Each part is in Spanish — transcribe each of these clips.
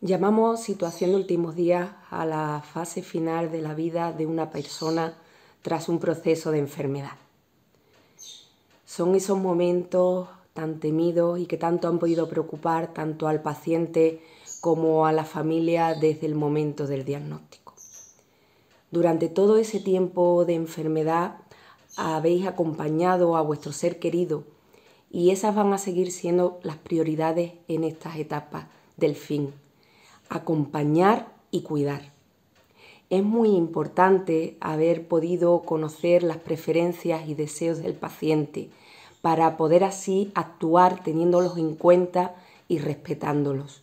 Llamamos situación de últimos días a la fase final de la vida de una persona tras un proceso de enfermedad. Son esos momentos tan temidos y que tanto han podido preocupar tanto al paciente como a la familia desde el momento del diagnóstico. Durante todo ese tiempo de enfermedad habéis acompañado a vuestro ser querido y esas van a seguir siendo las prioridades en estas etapas del fin acompañar y cuidar. Es muy importante haber podido conocer las preferencias y deseos del paciente para poder así actuar teniéndolos en cuenta y respetándolos.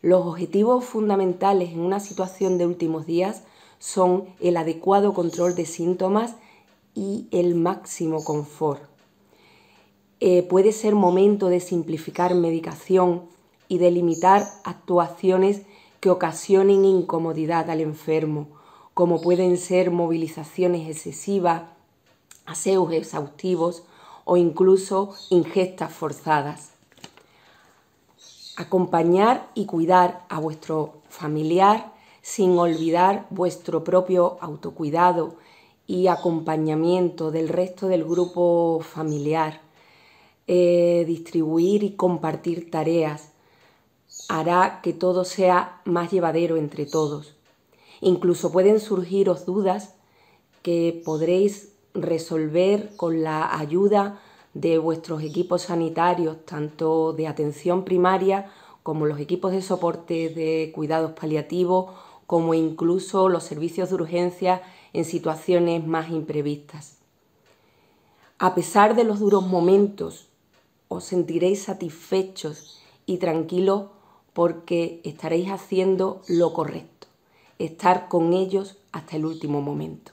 Los objetivos fundamentales en una situación de últimos días son el adecuado control de síntomas y el máximo confort. Eh, puede ser momento de simplificar medicación y delimitar actuaciones que ocasionen incomodidad al enfermo, como pueden ser movilizaciones excesivas, aseos exhaustivos o incluso ingestas forzadas. Acompañar y cuidar a vuestro familiar sin olvidar vuestro propio autocuidado y acompañamiento del resto del grupo familiar. Eh, distribuir y compartir tareas, hará que todo sea más llevadero entre todos. Incluso pueden surgiros dudas que podréis resolver con la ayuda de vuestros equipos sanitarios, tanto de atención primaria como los equipos de soporte de cuidados paliativos, como incluso los servicios de urgencia en situaciones más imprevistas. A pesar de los duros momentos, os sentiréis satisfechos y tranquilos porque estaréis haciendo lo correcto, estar con ellos hasta el último momento.